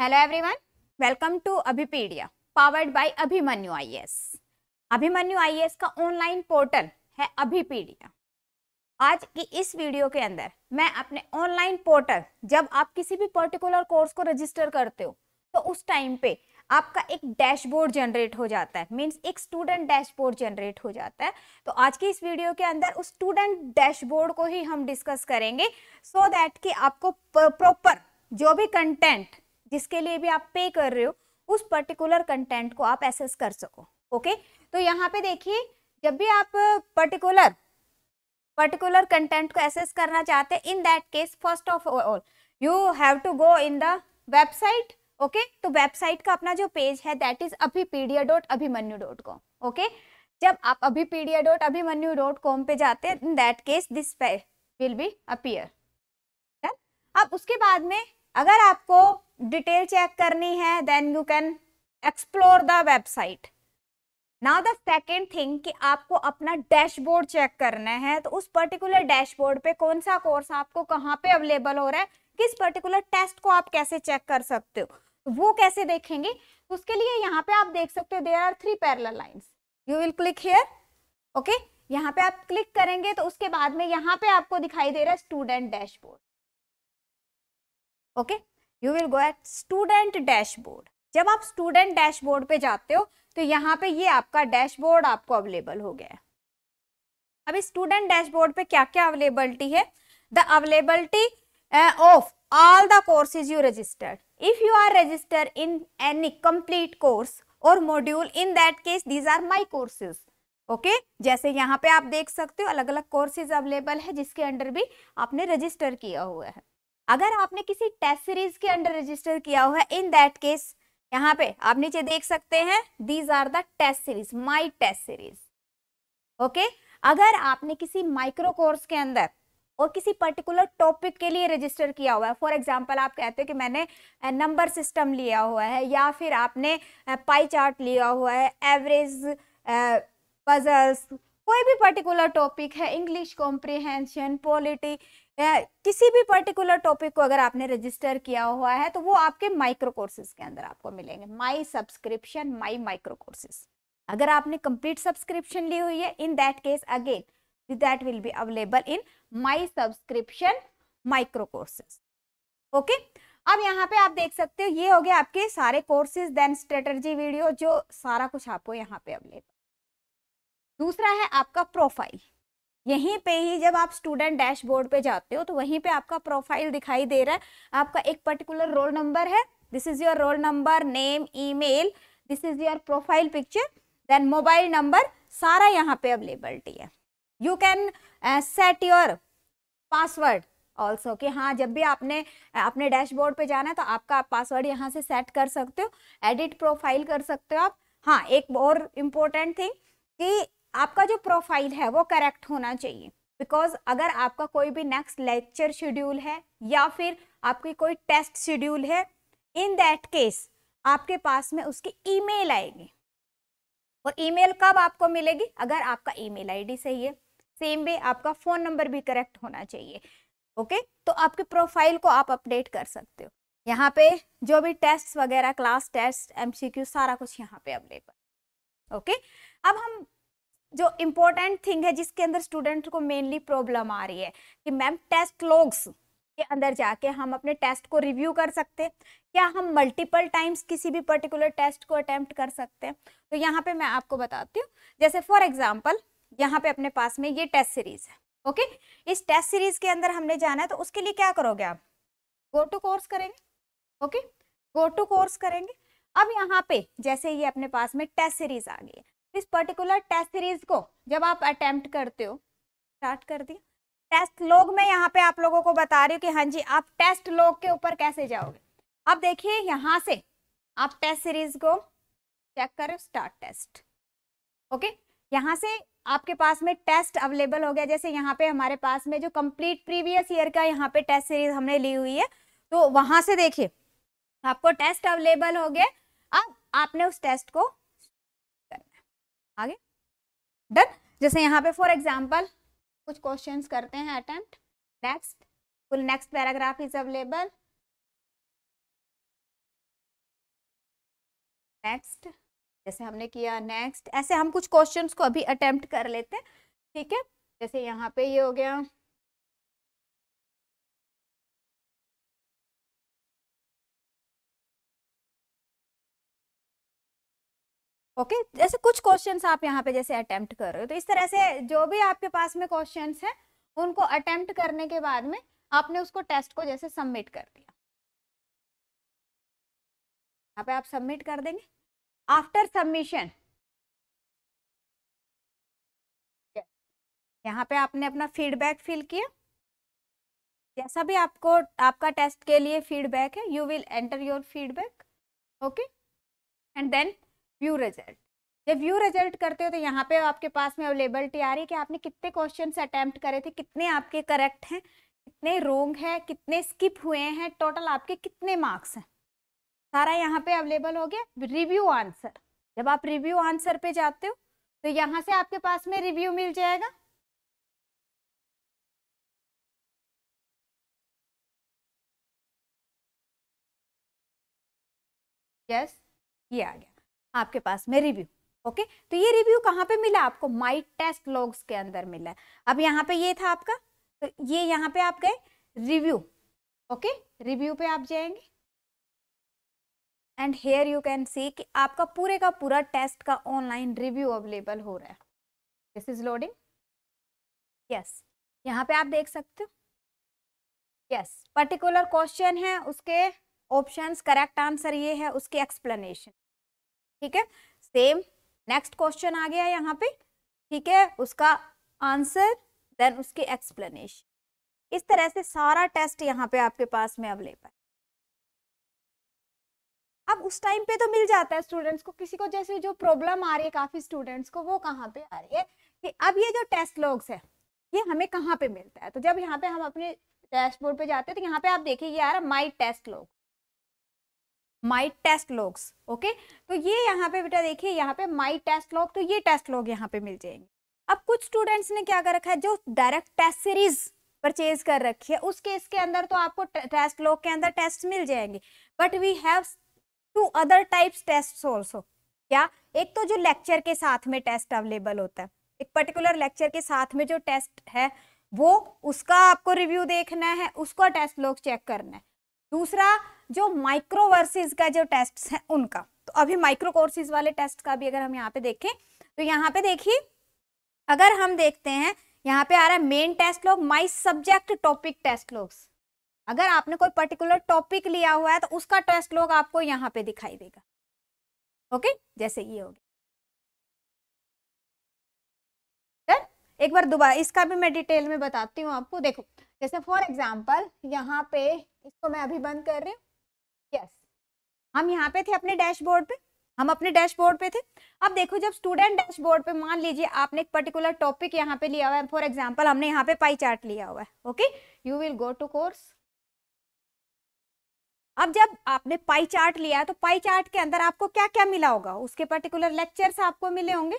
Hello everyone welcome to Abhipedia powered by Abhimanyu IAS Abhimanyu IAS का online portal है अभिपीडिया आज की इस वीडियो के अंदर मैं अपने ऑनलाइन पोर्टल जब आप किसी भी पर्टिकुलर कोर्स को रजिस्टर करते हो तो उस टाइम पे आपका एक डैशबोर्ड जनरेट हो जाता है मींस एक स्टूडेंट डैशबोर्ड जनरेट हो जाता है तो आज की इस वीडियो के अंदर उस स्टूडेंट डैशबोर्ड को ही हम डिस्कस करेंगे सो so दैट कि आपको प्रॉपर जो भी कंटेंट जिसके लिए भी आप पे कर रहे हो उस पर्टिकुलर कंटेंट को आप एसेस कर सको ओके तो यहाँ पे देखिए जब भी आप पर्टिकुलर पर्टिकुलर कंटेंट को एसेस करना चाहते हैं in that case first of all you have to go in the website okay तो वेबसाइट का अपना जो पेज है that is Abhipedia dot Abhimanyu dot com okay जब आप Abhipedia dot Abhimanyu dot com पे जाते हैं in that case this will be appear अब उसके बाद में अगर आपको डिटेल चेक करनी है then you can explore the website now the second thing कि आपको अपना डैशबोर्ड चेक करना है तो उस पर्टिकुलर डैशबोर्ड पे कौन सा कोर्स आपको कहाँ पे अवेलेबल हो रहा है किस पर्टिकुलर टेस्ट को आप कैसे चेक कर सकते हो तो वो कैसे देखेंगे तो उसके लिए यहाँ पे आप देख सकते हो there are three parallel line you will click here okay यहाँ पे आप क्लिक करेंगे तो उसके बाद में यहाँ पे आपको दिखाई दे रहा है student dashboard okay okay? You will go at student dashboard जब आप स्टूडेंट डैशबोर्ड पे जाते हो तो यहाँ पे ये आपका डैशबोर्ड आपको अवेलेबल हो गया है अभी स्टूडेंट डैशबोर्ड पे क्या क्या अवेलेबलिटी है the availability of all the courses you registered if you are registered in any complete course और module in that case these are my courses okay जैसे यहाँ पे आप देख सकते हो अलग अलग कोर्सेज अवेलेबल है जिसके अंडर भी आपने रजिस्टर किया हुआ है अगर आपने किसी टेस्ट सीरीज के अंडर रजिस्टर किया हुआ है इन दैट केस यहाँ पे आप नीचे देख सकते हैं these are the test series my test series okay अगर आपने किसी माइक्रो कोर्स के अंदर और किसी पर्टिकुलर टॉपिक के लिए रजिस्टर किया हुआ है फॉर एग्जाम्पल आप कहते हो कि मैंने नंबर सिस्टम लिया हुआ है या फिर आपने पाई चार्ट लिया हुआ है एवरेज पजल्स कोई भी पर्टिकुलर टॉपिक है इंग्लिश कॉम्प्रिहेंशन पॉलिटी किसी भी पर्टिकुलर टॉपिक को अगर आपने रजिस्टर किया हुआ है तो वो आपके माइक्रो कोर्सेज के अंदर आपको मिलेंगे my subscription my micro courses अगर आपने कंप्लीट सब्सक्रिप्शन ली हुई है in that case again that will be available in my subscription micro courses okay अब यहाँ पे आप देख सकते हो ये हो गया आपके सारे कोर्सेज देन स्ट्रेटर्जी वीडियो जो सारा कुछ आपको यहाँ पे अवेलेबल दूसरा है आपका प्रोफाइल यहीं पे ही जब आप स्टूडेंट डैशबोर्ड पे जाते हो तो वहीं पे आपका प्रोफाइल दिखाई दे रहा है आपका एक पर्टिकुलर रोल नंबर है this is your roll number name email this is your profile picture then mobile number सारा यहाँ पे अवेलेबलिटी है you can set your password also कि हाँ जब भी आपने अपने uh, डैशबोर्ड पे जाना है तो आपका पासवर्ड यहाँ से सेट कर सकते हो एडिट प्रोफाइल कर सकते हो आप हाँ एक और इम्पोर्टेंट थिंग कि आपका जो प्रोफाइल है वो करेक्ट होना चाहिए बिकॉज अगर आपका कोई भी नेक्स्ट लेक्चर शेड्यूल है या फिर आपकी कोई टेस्ट शेड्यूल है इन दैट केस आपके पास में उसकी ईमेल आएगी और ईमेल कब आपको मिलेगी अगर आपका ईमेल आईडी सही है सेम वे आपका फ़ोन नंबर भी करेक्ट होना चाहिए ओके तो आपके प्रोफाइल को आप अपडेट कर सकते हो यहाँ पे जो भी टेस्ट वगैरह क्लास टेस्ट एमसीक्यू सारा कुछ यहाँ पे अवेलेबल ओके अब हम जो इम्पोर्टेंट थिंग है जिसके अंदर स्टूडेंट को मेनली प्रॉब्लम आ रही है कि मैम टेस्ट लॉग्स के अंदर जाके हम अपने टेस्ट को रिव्यू कर सकते हैं क्या हम मल्टीपल टाइम्स किसी भी पर्टिकुलर टेस्ट को अटैम्प्ट कर सकते हैं तो यहाँ पे मैं आपको बताती हूँ जैसे फॉर एग्जाम्पल यहाँ पे अपने पास में ये टेस्ट सीरीज है ओके इस टेस्ट सीरीज के अंदर हमने जाना है तो उसके लिए क्या करोगे आप गो टू कोर्स करेंगे ओके गो टू कोर्स करेंगे अब यहाँ पे जैसे ये अपने पास में टेस्ट सीरीज आ गई है इस पर्टिकुलर टेस्ट सीरीज को जब आप अटेम्प्ट करते हो स्टार्ट कर दिया टेस्ट लोग मैं यहाँ पे आप लोगों को बता रही हूँ कि हाँ जी आप टेस्ट लोग के ऊपर कैसे जाओगे अब देखिए यहाँ से आप टेस्ट सीरीज को चेक करो स्टार्ट टेस्ट ओके यहाँ से आपके पास में टेस्ट अवेलेबल हो गया जैसे यहाँ पे हमारे पास में जो कंप्लीट प्रीवियस ईयर का यहाँ पे टेस्ट सीरीज हमने ली हुई है तो वहां से देखिए आपको टेस्ट अवेलेबल हो गया अब आपने उस टेस्ट को आगे डन जैसे यहाँ पे फॉर एग्जाम्पल कुछ क्वेश्चन करते हैं attempt next full next paragraph is available next जैसे हमने किया नेक्स्ट ऐसे हम कुछ क्वेश्चंस को अभी अटेम्प्ट कर लेते हैं ठीक है जैसे यहाँ पे ये हो गया ओके okay? जैसे कुछ क्वेश्चंस आप यहाँ पे जैसे अटेम्प्ट कर रहे हो तो इस तरह से जो भी आपके पास में क्वेश्चंस हैं उनको अटेम्प्ट करने के बाद में आपने उसको टेस्ट को जैसे सबमिट कर दिया यहाँ पे आप सबमिट कर देंगे आफ्टर सबमिशन यहाँ पे आपने अपना फीडबैक फिल किया जैसा भी आपको आपका टेस्ट के लिए फीडबैक है you will enter your feedback okay and then view result जब व्यू रिजल्ट करते हो तो यहाँ पे आपके पास में अवेलेबिलिटी आ रही है कि आपने कितने क्वेश्चन अटैम्प्ट करे थे कितने आपके करेक्ट हैं कितने रोंग हैं कितने स्किप हुए हैं टोटल आपके कितने मार्क्स हैं सारा यहाँ पे अवेलेबल हो गया रिव्यू आंसर जब आप रिव्यू आंसर पे जाते हो तो यहाँ से आपके पास में रिव्यू मिल जाएगा यस yes, ये आ गया आपके पास में रिव्यू ओके तो ये रिव्यू कहाँ पे मिला आपको माई टेस्ट लॉग्स के अंदर मिला अब यहाँ पे ये था आपका तो ये यहाँ पे आप गए रिव्यू ओके रिव्यू पे आप जाएंगे and here you can see कि आपका पूरे का पूरा टेस्ट का ऑनलाइन रिव्यू अवेलेबल हो रहा है दिस इज लोडिंग यस यहाँ पे आप देख सकते हो यस पर्टिकुलर क्वेश्चन है उसके ऑप्शंस करेक्ट आंसर ये है उसके एक्सप्लेनेशन ठीक है सेम नेक्स्ट क्वेश्चन आ गया यहाँ पे ठीक है उसका आंसर देन उसके एक्सप्लेनेशन इस तरह से सारा टेस्ट यहाँ पे आपके पास में अवेलेबल अब उस टाइम पे तो मिल जाता है स्टूडेंट्स को किसी को जैसे जो प्रॉब्लम आ रही है काफी स्टूडेंट्स को वो कहाँ पे आ रही है कि अब ये जो टेस्ट लॉग्स है ये हमें कहाँ पे मिलता है तो जब यहाँ पे हम अपने डैशबोर्ड पे जाते हैं तो यहाँ पे आप देखिए आ रहा my test log my test logs okay तो ये यहाँ पे बेटा देखिए यहाँ पे माई टेस्ट लॉग तो ये टेस्ट लॉग यहाँ पे मिल जाएंगे अब कुछ स्टूडेंट्स ने क्या कर रखा है जो डायरेक्ट टेस्ट सीरीज परचेज कर रखी है उस केस के अंदर तो आपको टेस्ट लॉग के अंदर टेस्ट मिल जाएंगे but we have two other types test also क्या एक तो जो लेक्चर के साथ में टेस्ट अवेलेबल होता है एक पर्टिकुलर लेक्चर के साथ में जो टेस्ट है वो उसका आपको रिव्यू देखना है उसका टेस्ट लॉग चेक करना है दूसरा जो माइक्रो वर्सेस का जो टेस्ट है उनका तो अभी माइक्रो कोर्सिस वाले टेस्ट का भी अगर हम यहाँ पे देखें तो यहाँ पे देखिए अगर हम देखते हैं यहाँ पे आ रहा है मेन टेस्ट लोग माई सब्जेक्ट टॉपिक टेस्ट लोग अगर आपने कोई पर्टिकुलर टॉपिक लिया हुआ है तो उसका टेस्ट लोग आपको यहाँ पे दिखाई देगा ओके जैसे ये हो गया एक बार दोबारा इसका भी मैं डिटेल में बताती हूँ आपको देखो जैसे फॉर एग्जाम्पल यहाँ पे इसको मैं अभी बंद कर रही हूँ यस हम यहाँ पे थे अपने डैशबोर्ड पे हम अपने डैशबोर्ड पे थे अब देखो जब स्टूडेंट डैशबोर्ड पे मान लीजिए आपने एक पर्टिकुलर टॉपिक यहाँ पे लिया हुआ है फॉर एग्जाम्पल हमने यहाँ पे पाई चार्ट लिया हुआ है okay you will go to course अब जब आपने पाई चार्ट लिया है तो पाई चार्ट के अंदर आपको क्या क्या मिला होगा उसके पर्टिकुलर लेक्चर्स आपको मिले होंगे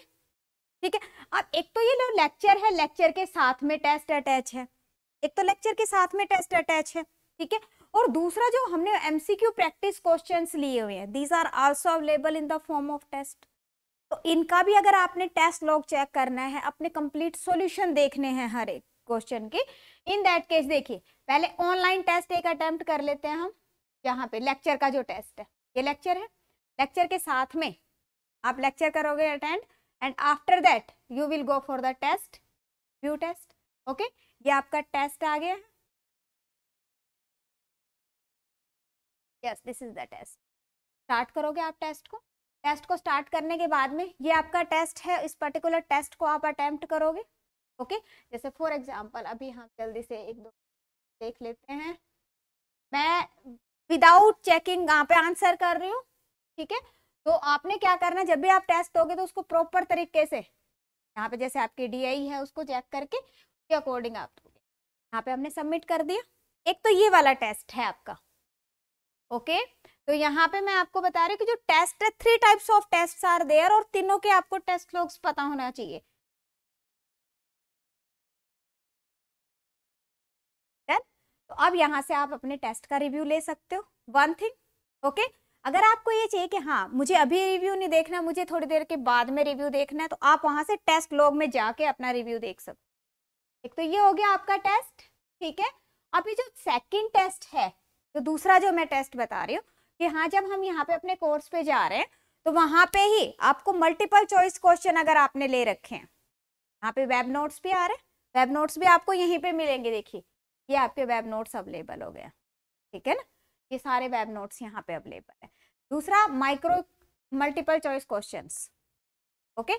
ठीक है अब एक तो ये लो लेक्चर है लेक्चर के साथ में टेस्ट अटैच है एक तो लेक्चर के साथ में टेस्ट अटैच है ठीक है और दूसरा जो हमने एमसीक्यू प्रैक्टिस क्वेश्चंस लिए हुए हैं these are also available in the form of test तो इनका भी अगर आपने टेस्ट लॉग चेक करना है अपने कंप्लीट सॉल्यूशन देखने हैं हर एक क्वेश्चन के इन दैट केस देखिए पहले ऑनलाइन टेस्ट एक अटेम्प्ट कर लेते हैं हम यहाँ पे लेक्चर का जो टेस्ट है ये लेक्चर है लेक्चर के साथ में आप लेक्चर करोगे attend and after that you will go for the test view test okay ये आपका टेस्ट आ गया yes this is the test start करोगे आप टेस्ट को टेस्ट को स्टार्ट करने के बाद में ये आपका टेस्ट है इस पर्टिकुलर टेस्ट को आप अटेम्प्ट करोगे ओके okay? जैसे फॉर एग्जांपल अभी हम जल्दी से एक दो देख लेते हैं मैं विदाउट चेकिंग यहाँ पे आंसर कर रही हूँ ठीक है तो आपने क्या करना जब भी आप टेस्ट दोगे तो उसको प्रॉपर तरीके से यहाँ पे जैसे आपकी डी e है उसको चेक करके उसके अकॉर्डिंग आप दोगे यहाँ पे हमने सबमिट कर दिया एक तो ये वाला टेस्ट है आपका ओके तो यहाँ पे मैं आपको बता रही हूँ कि जो टेस्ट है three types of test are there और तीनों के आपको टेस्ट लॉग्स पता होना चाहिए तो अब यहाँ से आप अपने टेस्ट का रिव्यू ले सकते हो वन थिंग ओके अगर आपको ये चाहिए कि हाँ मुझे अभी रिव्यू नहीं देखना मुझे थोड़ी देर के बाद में रिव्यू देखना है तो आप वहां से टेस्ट लॉग में जाके अपना रिव्यू देख सकते हो एक तो ये हो गया आपका टेस्ट ठीक है अभी जो सेकंड टेस्ट है तो दूसरा जो मैं टेस्ट बता रही हूँ कि हाँ जब हम यहाँ पे अपने कोर्स पे जा रहे हैं तो वहां पे ही आपको मल्टीपल चॉइस क्वेश्चन अगर आपने ले रखे हैं यहाँ पे वेब नोट्स भी आ रहे हैं वेब नोट्स भी आपको यहीं पे मिलेंगे देखिए ये आपके वेब नोट्स अवेलेबल हो गया ठीक है ना ये सारे वेब नोट्स यहाँ पे अवेलेबल है दूसरा micro multiple choice question okay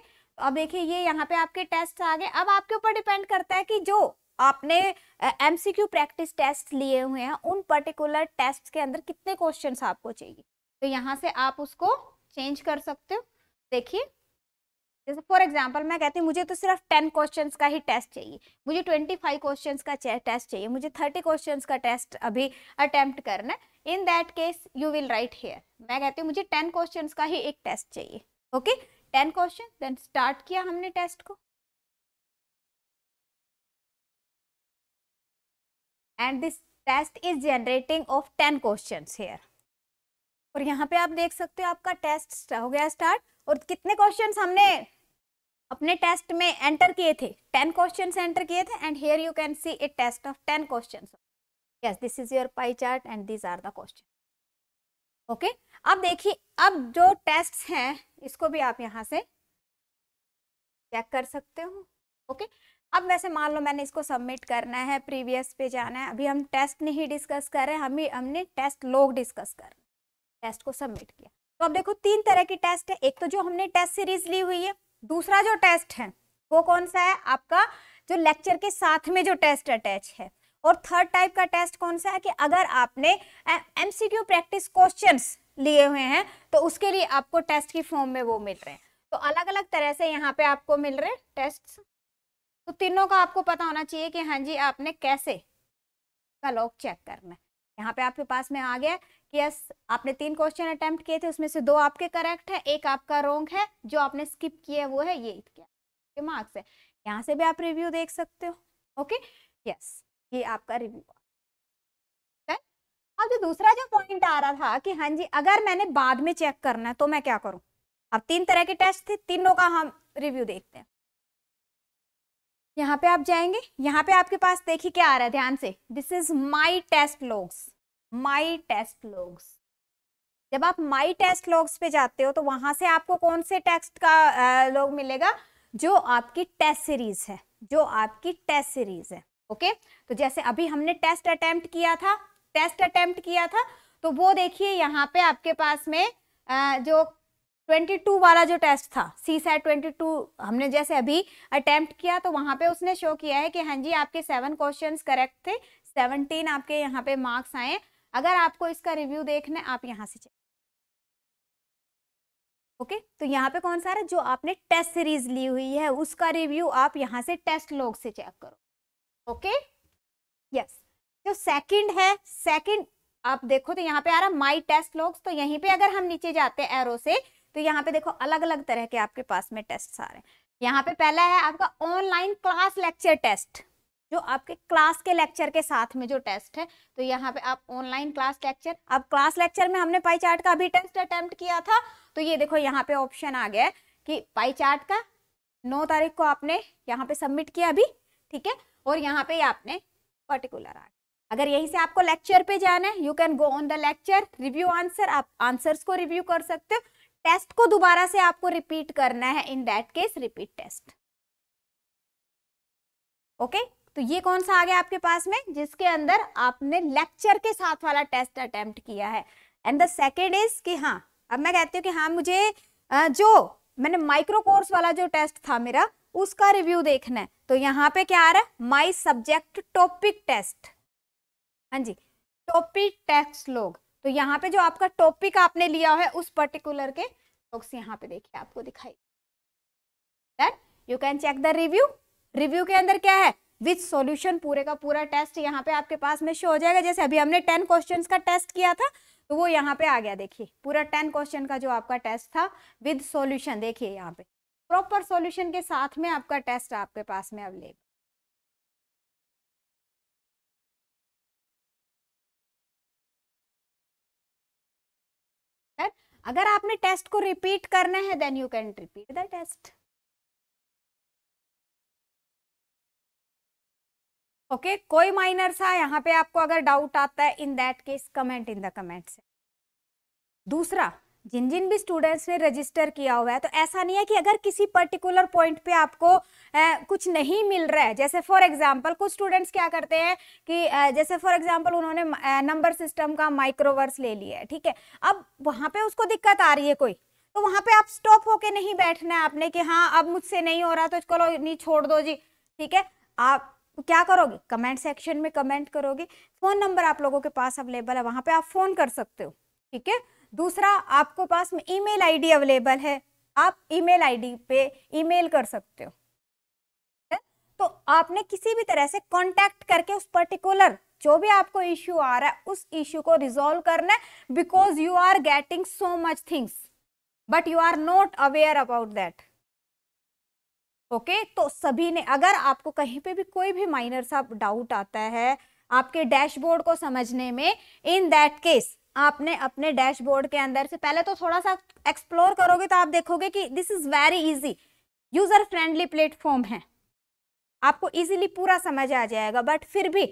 अब देखिए ये यहाँ पे आपके टेस्ट आ गए अब आपके ऊपर डिपेंड करता है कि जो आपने एमसीक्यू प्रैक्टिस टेस्ट लिए हुए हैं उन पर्टिकुलर टेस्ट के अंदर कितने क्वेश्चन आपको चाहिए तो यहाँ से आप उसको चेंज कर सकते हो देखिए जैसे फॉर एग्जाम्पल मैं कहती हूँ मुझे तो सिर्फ टेन क्वेश्चंस का ही टेस्ट चाहिए मुझे ट्वेंटी फाइव क्वेश्चन का टेस्ट चाहिए मुझे थर्टी क्वेश्चंस का टेस्ट अभी अटेम्प्ट करना है in that case you will write here मैं कहती हूँ मुझे टेन क्वेश्चन का ही एक टेस्ट चाहिए okay ten question then start किया हमने टेस्ट को and this test is generating of ten question here और यहाँ पे आप देख सकते हो आपका टेस्ट हो गया स्टार्ट और कितने क्वेश्चन हमने अपने टेस्ट में एंटर किए थे टेन क्वेश्चन एंटर किए थे and here you can see a test of ten question yes this is your pie chart and these are the question okay अब देखिए अब जो टेस्ट हैं इसको भी आप यहाँ से चेक कर सकते हो ओके okay? अब वैसे मान लो मैंने इसको सबमिट करना है प्रीवियस पे जाना है अभी हम टेस्ट नहीं डिस्कस कर रहे हम ही हमने टेस्ट लोग डिस्कस कर टेस्ट को सबमिट किया तो अब देखो तीन तरह की टेस्ट है एक तो जो हमने टेस्ट सीरीज ली हुई है दूसरा जो टेस्ट है वो कौन सा है आपका जो लेक्चर के साथ में जो टेस्ट अटैच है और थर्ड टाइप का टेस्ट कौन सा है कि अगर आपने एमसीक्यू प्रैक्टिस क्वेश्चंस लिए हुए हैं तो उसके लिए आपको टेस्ट की फॉर्म में वो मिल रहे हैं तो अलग अलग तरह से यहाँ पे आपको मिल रहे टेस्ट तो तीनों का आपको पता होना चाहिए कि हाँ जी आपने कैसे का लॉग चेक करना है यहाँ पे आपके पास में आ गया कि यस आपने तीन क्वेश्चन अटेम्प्ट किए थे उसमें से दो आपके करेक्ट है एक आपका रॉन्ग है जो आपने स्किप किया है वो है ये क्या मार्क्स है यहाँ से भी आप रिव्यू देख सकते हो ओके यस ये आपका रिव्यू अब जो दूसरा जो पॉइंट आ रहा था कि हाँ जी अगर मैंने बाद में चेक करना है तो मैं क्या करूँ अब तीन तरह के टेस्ट थे तीनों का हम रिव्यू देखते हैं यहाँ पे आप जाएंगे यहाँ पे आपके पास देखिए क्या आ रहा है ध्यान से this is my test logs my test logs जब आप माई टेस्ट लॉग्स पे जाते हो तो वहां से आपको कौन से टेक्स्ट का लॉग मिलेगा जो आपकी टेस्ट सीरीज है जो आपकी टेस्ट सीरीज है ओके तो जैसे अभी हमने टेस्ट अटेम्प्ट किया था टेस्ट अटेम्प्ट किया था तो वो देखिए यहाँ पे आपके पास में जो 22 वाला जो टेस्ट था सी सैट ट्वेंटी हमने जैसे अभी अटेम्प्ट किया तो वहाँ पे उसने शो किया है कि हाँ जी आपके सेवन क्वेश्चन करेक्ट थे सेवनटीन आपके यहाँ पे मार्क्स आए अगर आपको इसका रिव्यू देखना है आप यहाँ से चेक ओके okay? तो यहाँ पे कौन सा रहा जो आपने टेस्ट सीरीज ली हुई है उसका रिव्यू आप यहाँ से टेस्ट लॉग से चेक करो ओके यस जो सेकंड है सेकंड आप देखो तो यहाँ पे आ रहा माई टेस्ट लॉग्स तो यहीं पे अगर हम नीचे जाते हैं एरो से तो यहाँ पे देखो अलग अलग तरह के आपके पास में टेस्ट आ रहे हैं यहाँ पे पहला है आपका ऑनलाइन क्लास लेक्चर टेस्ट जो आपके क्लास के लेक्चर के साथ में जो टेस्ट है तो यहाँ पे आप ऑनलाइन क्लास लेक्चर अब क्लास लेक्चर में हमने पाई चार्ट का अभी टेस्ट अटेम्प्ट किया था तो ये देखो यहाँ पे ऑप्शन आ गया कि पाई चार्ट का नौ तारीख को आपने यहाँ पे सबमिट किया अभी ठीक है और यहाँ पे आपने पर्टिकुलर आ अगर यहीं से आपको लेक्चर पे जाना है you can go on the lecture review answer आप आंसर्स को रिव्यू कर सकते हो टेस्ट को दोबारा से आपको रिपीट करना है in that case repeat test okay तो ये कौन सा आ गया आपके पास में जिसके अंदर आपने लेक्चर के साथ वाला टेस्ट अटेम्प्ट किया है एंड द सेकेंड इज कि हाँ अब मैं कहती हूँ कि हाँ मुझे जो मैंने माइक्रो कोर्स वाला जो टेस्ट था मेरा उसका रिव्यू देखना है तो यहाँ पे क्या आ रहा है माई सब्जेक्ट टॉपिक टेस्ट हाँ जी टॉपिक टेस्ट लोग तो यहाँ पे जो आपका टॉपिक आपने लिया है उस पर्टिकुलर के बॉक्स यहाँ पे देखिए आपको दिखाई then you can check the review review के अंदर क्या है विथ सॉल्यूशन पूरे का पूरा टेस्ट यहाँ पे आपके पास में शो हो जाएगा जैसे अभी हमने टेन क्वेश्चन का टेस्ट किया था तो वो यहाँ पे आ गया देखिए पूरा टेन क्वेश्चन का जो आपका टेस्ट था विद सॉल्यूशन देखिए यहाँ पे प्रॉपर सॉल्यूशन के साथ में आपका टेस्ट आपके पास में अवेलेबल अगर आपने टेस्ट को रिपीट करना है then you can repeat the test okay कोई माइनर सा यहाँ पे आपको अगर डाउट आता है in that case comment in the comment से दूसरा जिन जिन भी स्टूडेंट्स ने रजिस्टर किया हुआ है तो ऐसा नहीं है कि अगर किसी पर्टिकुलर पॉइंट पे आपको ए, कुछ नहीं मिल रहा है जैसे फॉर एग्जांपल कुछ स्टूडेंट्स क्या करते हैं कि ए, जैसे फॉर एग्जांपल उन्होंने नंबर सिस्टम का माइक्रोवर्स ले लिया है ठीक है अब वहां पे उसको दिक्कत आ रही है कोई तो वहाँ पे आप स्टॉप होके नहीं बैठना है आपने कि हाँ अब मुझसे नहीं हो रहा तो चलो नहीं छोड़ दो जी ठीक है आप क्या करोगे कमेंट सेक्शन में कमेंट करोगे फ़ोन नंबर आप लोगों के पास अवेलेबल है वहाँ पे आप फ़ोन कर सकते हो ठीक है दूसरा आपको पास में ईमेल आईडी अवेलेबल है आप ईमेल आईडी पे ईमेल कर सकते हो तो आपने किसी भी तरह से कांटेक्ट करके उस पर्टिकुलर जो भी आपको इश्यू आ रहा है उस इश्यू को रिजोल्व करना है because you are getting so much things but you are not aware about that okay तो सभी ने अगर आपको कहीं पे भी कोई भी माइनर सा डाउट आता है आपके डैशबोर्ड को समझने में इन दैट केस आपने अपने डैशबोर्ड के अंदर से पहले तो थोड़ा सा एक्सप्लोर करोगे तो आप देखोगे कि this is very easy user friendly platform है आपको इजीली पूरा समझ आ जाएगा बट फिर भी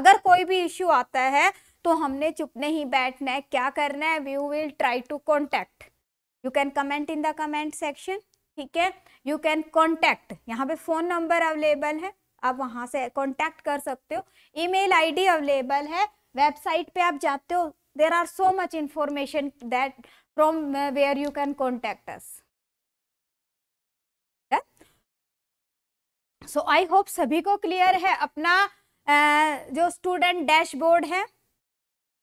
अगर कोई भी इश्यू आता है तो हमने चुप नहीं बैठना है क्या करना है we will try to contact you can comment in the comment section ठीक है यू कैन कॉन्टैक्ट यहाँ पे फ़ोन नंबर अवेलेबल है आप वहां से कॉन्टैक्ट कर सकते हो ईमेल आईडी अवेलेबल है वेबसाइट पे आप जाते हो there are so much information that from where you can contact us. Yeah? So I hope sabhi ko clear hai apna uh, jo student dashboard hai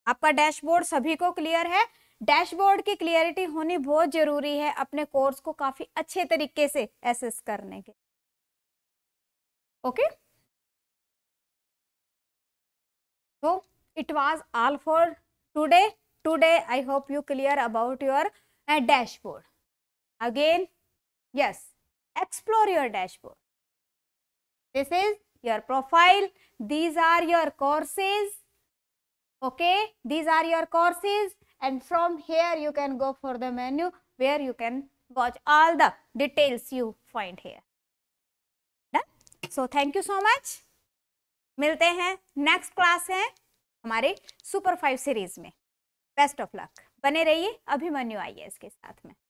आपका dashboard सभी को clear है dashboard की क्लियरिटी होनी बहुत जरूरी है अपने कोर्स को काफी अच्छे तरीके से एसेस करने के okay so it was all for today today i hope you clear about your uh, dashboard again yes explore your dashboard this is your profile these are your courses okay these are your courses and from here you can go for the menu where you can watch all the details you find here done so thank you so much मिलते हैं हमारे super five series में best of luck बने रहिए अभिमन्यु आइए इसके साथ में